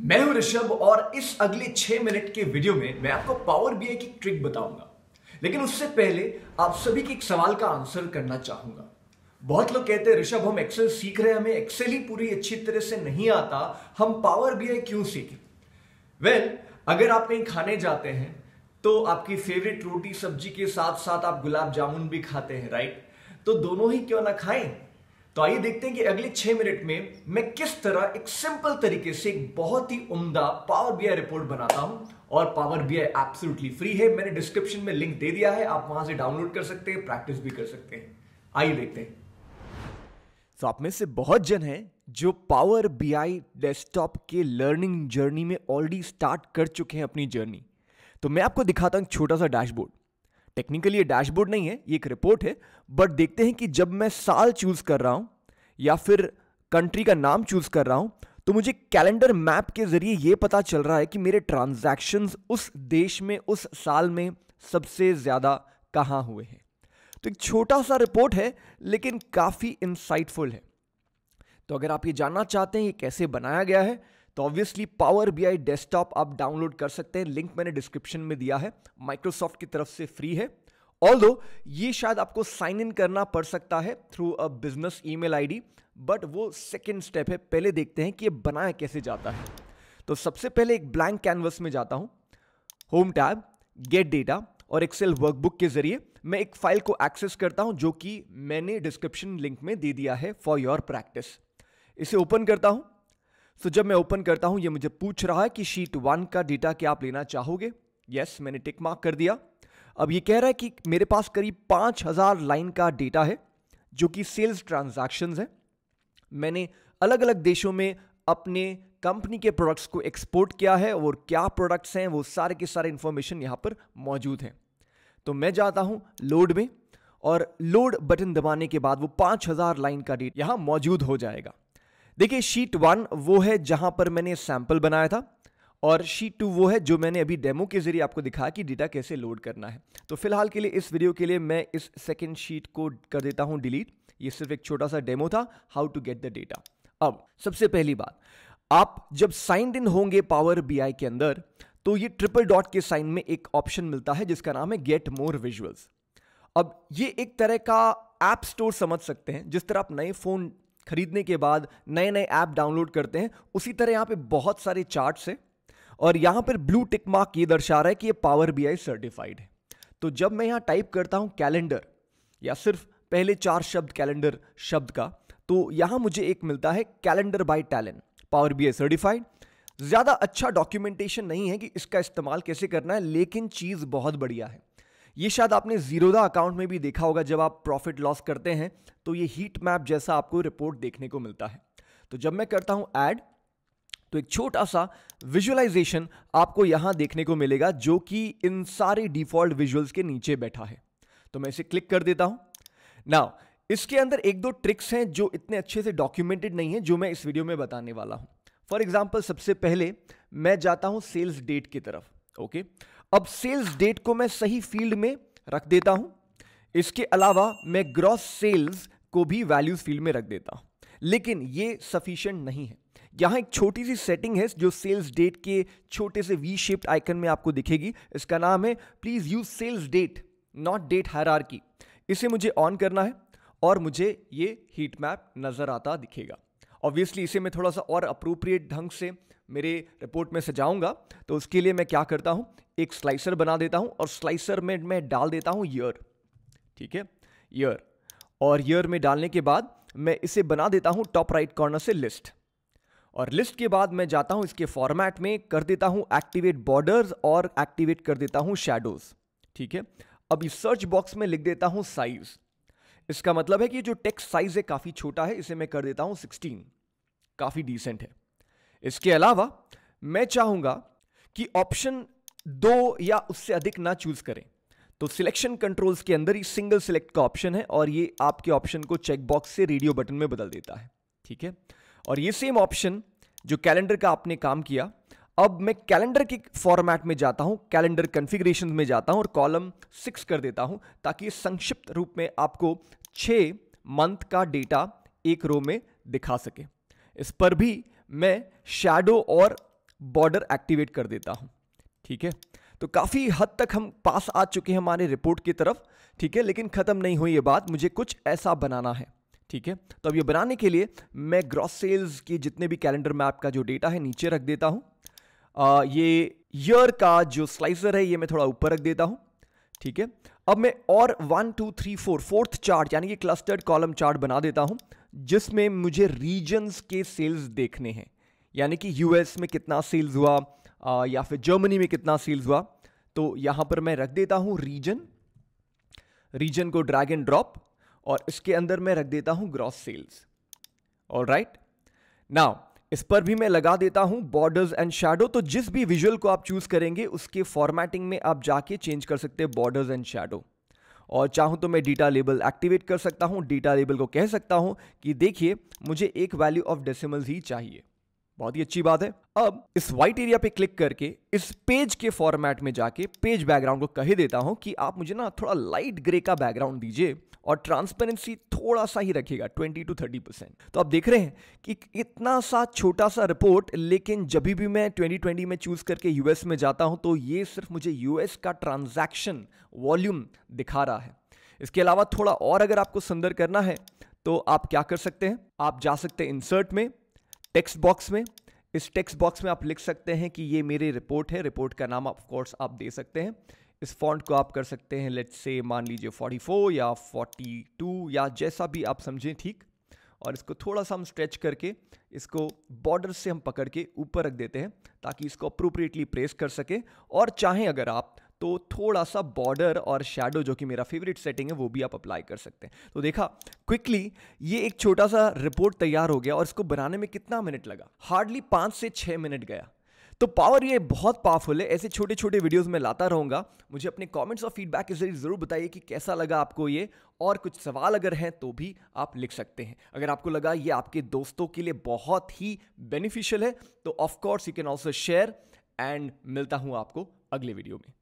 मैं हूं ऋषभ और इस अगले छह मिनट के वीडियो में मैं आपको पावर बी की ट्रिक बताऊंगा लेकिन उससे पहले आप सभी के एक सवाल का आंसर करना चाहूंगा बहुत लोग कहते हैं ऋषभ हम एक्सेल सीख रहे हैं हमें एक्सेल ही पूरी अच्छी तरह से नहीं आता हम पावर बी क्यों सीखें वेल well, अगर आप कहीं खाने जाते हैं तो आपकी फेवरेट रोटी सब्जी के साथ साथ आप गुलाब जामुन भी खाते हैं राइट तो दोनों ही क्यों ना खाएं तो आइए देखते हैं कि अगले छह मिनट में मैं किस तरह एक सिंपल तरीके से एक बहुत ही उम्दा पावर बी रिपोर्ट बनाता हूं और पावर बी आई फ्री है मैंने डिस्क्रिप्शन में लिंक दे दिया है आप वहां से डाउनलोड कर सकते हैं प्रैक्टिस भी कर सकते हैं आइए देखते हैं तो आप में से बहुत जन हैं जो पावर बी आई डेस्कटॉप के लर्निंग जर्नी में ऑलरेडी स्टार्ट कर चुके हैं अपनी जर्नी तो मैं आपको दिखाता हूं छोटा सा डैशबोर्ड टेक्निकली ये डैशबोर्ड नहीं है ये एक रिपोर्ट है बट देखते हैं कि जब मैं साल चूज़ कर रहा हूं या फिर कंट्री का नाम चूज़ कर रहा हूं तो मुझे कैलेंडर मैप के ज़रिए ये पता चल रहा है कि मेरे ट्रांजैक्शंस उस देश में उस साल में सबसे ज़्यादा कहाँ हुए हैं तो एक छोटा सा रिपोर्ट है लेकिन काफ़ी इंसाइटफुल है तो अगर आप ये जानना चाहते हैं ये कैसे बनाया गया है तो obviously power B I desktop आप डाउनलोड कर सकते हैं लिंक मैंने डिस्क्रिप्शन में दिया है माइक्रोसॉफ्ट की तरफ से फ्री है ऑल दो ये शायद आपको साइन इन करना पड़ सकता है through a business email I D but वो सेकेंड स्टेप है पहले देखते हैं कि ये बनाया कैसे जाता है तो सबसे पहले एक ब्लैंक कैनवस में जाता हूँ होम टैब गेट डेटा और एक्सेल वर्कबुक के जरिए मैं एक फाइल को एक्सेस करता हूँ जो कि मैंने डिस्क्रिप्शन लिंक में दे दिया है फॉर योर प्रैक्टिस इसे ओपन करता हूँ सो तो so, जब मैं ओपन करता हूं ये मुझे पूछ रहा है कि शीट वन का डेटा क्या आप लेना चाहोगे यस yes, मैंने टिक मार्क कर दिया अब ये कह रहा है कि मेरे पास करीब पाँच हज़ार लाइन का डेटा है जो कि सेल्स ट्रांजैक्शंस है मैंने अलग अलग देशों में अपने कंपनी के प्रोडक्ट्स को एक्सपोर्ट किया है और क्या प्रोडक्ट्स हैं वो सारे के सारे इन्फॉर्मेशन यहाँ पर मौजूद हैं तो मैं जाता हूँ लोड में और लोड बटन दबाने के बाद वो 5000 लाइन का डेटा यहाँ मौजूद हो जाएगा देखिए शीट वन वो है जहां पर मैंने सैंपल बनाया था और शीट टू वो है जो मैंने अभी डेमो के जरिए आपको दिखाया कि डेटा कैसे लोड करना है तो फिलहाल के लिए इस वीडियो के लिए मैं इस सेकेंड शीट को कर देता हूं डिलीट ये सिर्फ एक छोटा सा डेमो था how to get the data अब सबसे पहली बात आप जब साइंड इन होंगे पावर बी के अंदर तो ये ट्रिपल डॉट के साइन में एक ऑप्शन मिलता है जिसका नाम है गेट मोर विजुअल्स अब ये एक तरह का ऐप स्टोर समझ सकते हैं जिस तरह आप नए फ़ोन खरीदने के बाद नए नए ऐप डाउनलोड करते हैं उसी तरह यहाँ पे बहुत सारे चार्ट्स है और यहाँ पर ब्लू टिक मार्क ये दर्शा रहा है कि ये पावर बी आई सर्टिफाइड है तो जब मैं यहाँ टाइप करता हूँ कैलेंडर या सिर्फ पहले चार शब्द कैलेंडर शब्द का तो यहाँ मुझे एक मिलता है calendar by talent power B I certified ज़्यादा अच्छा डॉक्यूमेंटेशन नहीं है कि इसका इस्तेमाल कैसे करना है लेकिन चीज़ बहुत बढ़िया है ये शायद आपने जीरोदा अकाउंट में भी देखा होगा जब आप प्रॉफिट लॉस करते हैं तो ये हीट मैप जैसा आपको रिपोर्ट देखने को मिलता है तो जब मैं करता हूं ऐड तो एक छोटा सा विजुअलाइजेशन आपको यहां देखने को मिलेगा जो कि इन सारे डिफॉल्ट विजुअल्स के नीचे बैठा है तो मैं इसे क्लिक कर देता हूं नाउ इसके अंदर एक दो ट्रिक्स हैं जो इतने अच्छे से डॉक्यूमेंटेड नहीं है जो मैं इस वीडियो में बताने वाला हूँ फॉर एग्जाम्पल सबसे पहले मैं जाता हूं सेल्स डेट की तरफ ओके okay? अब सेल्स डेट को मैं सही फील्ड में रख देता हूं इसके अलावा मैं ग्रॉस सेल्स को भी वैल्यूज फील्ड में रख देता हूं लेकिन ये सफिशियंट नहीं है यहाँ एक छोटी सी सेटिंग है जो सेल्स डेट के छोटे से वी शेप्ड आइकन में आपको दिखेगी इसका नाम है please use sales date not date हर इसे मुझे ऑन करना है और मुझे ये हीट मैप नज़र आता दिखेगा ऑब्वियसली इसे मैं थोड़ा सा और अप्रोप्रिएट ढंग से मेरे रिपोर्ट में सजाऊंगा तो उसके लिए मैं क्या करता हूँ एक स्लाइसर बना देता हूँ और स्लाइसर में मैं डाल देता हूँ ईयर ठीक है ईयर और ईयर में डालने के बाद मैं इसे बना देता हूँ टॉप राइट कॉर्नर से लिस्ट और लिस्ट के बाद मैं जाता हूँ इसके फॉर्मेट में कर देता हूँ एक्टिवेट बॉर्डर्स और एक्टिवेट कर देता हूँ शेडोज़ ठीक है अब इस सर्च बॉक्स में लिख देता हूँ साइज़ इसका मतलब है कि जो टेक्स्ट साइज़ है काफ़ी छोटा है इसे मैं कर देता हूँ सिक्सटीन काफ़ी डिसेंट है इसके अलावा मैं चाहूंगा कि ऑप्शन दो या उससे अधिक ना चूज़ करें तो सिलेक्शन कंट्रोल्स के अंदर ही सिंगल सिलेक्ट का ऑप्शन है और ये आपके ऑप्शन को चेकबॉक्स से रेडियो बटन में बदल देता है ठीक है और ये सेम ऑप्शन जो कैलेंडर का आपने काम किया अब मैं कैलेंडर के फॉर्मेट में जाता हूँ कैलेंडर कन्फिग्रेशन में जाता हूँ और कॉलम सिक्स कर देता हूँ ताकि संक्षिप्त रूप में आपको छ मंथ का डेटा एक रो में दिखा सके इस पर भी मैं शेडो और बॉर्डर एक्टिवेट कर देता हूँ ठीक है तो काफ़ी हद तक हम पास आ चुके हैं हमारे रिपोर्ट की तरफ ठीक है लेकिन ख़त्म नहीं हुई ये बात मुझे कुछ ऐसा बनाना है ठीक है तो अब ये बनाने के लिए मैं ग्रॉस सेल्स के जितने भी कैलेंडर मैप का जो डेटा है नीचे रख देता हूँ ये ईयर का जो स्लाइसर है ये मैं थोड़ा ऊपर रख देता हूँ ठीक है अब मैं और one two three four fourth chart यानी कि क्लस्टर्ड कॉलम चार्ट बना देता हूँ जिसमें मुझे रीजन्स के सेल्स देखने हैं यानी कि यूएस में कितना सेल्स हुआ आ, या फिर जर्मनी में कितना सेल्स हुआ तो यहाँ पर मैं रख देता हूँ रीजन रीजन को ड्रैग एंड ड्रॉप और इसके अंदर मैं रख देता हूँ ग्रॉस सेल्स और राइट नाउ इस पर भी मैं लगा देता हूं बॉर्डर्स एंड शेडो तो जिस भी विजुअल को आप चूज करेंगे उसके फॉर्मेटिंग में आप जाके चेंज कर सकते हैं बॉर्डर्स एंड शेडो और चाहूँ तो मैं डेटा लेबल एक्टिवेट कर सकता हूँ डेटा लेबल को कह सकता हूँ कि देखिए मुझे एक वैल्यू ऑफ डेसिमल्स ही चाहिए बहुत ही अच्छी बात है अब इस व्हाइट एरिया पे क्लिक करके इस पेज के फॉर्मेट में जाके पेज बैकग्राउंड को कह देता हूं कि आप मुझे ना थोड़ा लाइट ग्रे का बैकग्राउंड दीजिए और ट्रांसपेरेंसी थोड़ा सा ही रखेगा 20 टू 30 परसेंट तो आप देख रहे हैं कि इतना सा छोटा सा रिपोर्ट लेकिन जब भी मैं 2020 में चूज़ करके यूएस में जाता हूं तो ये सिर्फ मुझे यूएस का ट्रांजैक्शन वॉल्यूम दिखा रहा है इसके अलावा थोड़ा और अगर आपको सुंदर करना है तो आप क्या कर सकते हैं आप जा सकते हैं इंसर्ट में टेक्स्ट बॉक्स में इस टेक्स्ट बॉक्स में आप लिख सकते हैं कि ये मेरी रिपोर्ट है रिपोर्ट का नाम ऑफ कोर्स आप दे सकते हैं इस फॉन्ट को आप कर सकते हैं लेट्स से मान लीजिए 44 या 42 या जैसा भी आप समझें ठीक और इसको थोड़ा सा हम स्ट्रेच करके इसको बॉर्डर से हम पकड़ के ऊपर रख देते हैं ताकि इसको अप्रोप्रिएटली प्रेस कर सके और चाहें अगर आप तो थोड़ा सा बॉर्डर और शेडो जो कि मेरा फेवरेट सेटिंग है वो भी आप अप्लाई कर सकते हैं तो देखा क्विकली ये एक छोटा सा रिपोर्ट तैयार हो गया और इसको बनाने में कितना मिनट लगा हार्डली पाँच से छः मिनट गया तो पावर ये बहुत पावरफुल है ऐसे छोटे छोटे वीडियोस में लाता रहूँगा मुझे अपने कमेंट्स और फीडबैक के जरिए ज़रूर बताइए कि कैसा लगा आपको ये और कुछ सवाल अगर हैं तो भी आप लिख सकते हैं अगर आपको लगा ये आपके दोस्तों के लिए बहुत ही बेनिफिशियल है तो of course you can also share and मिलता हूँ आपको अगले वीडियो में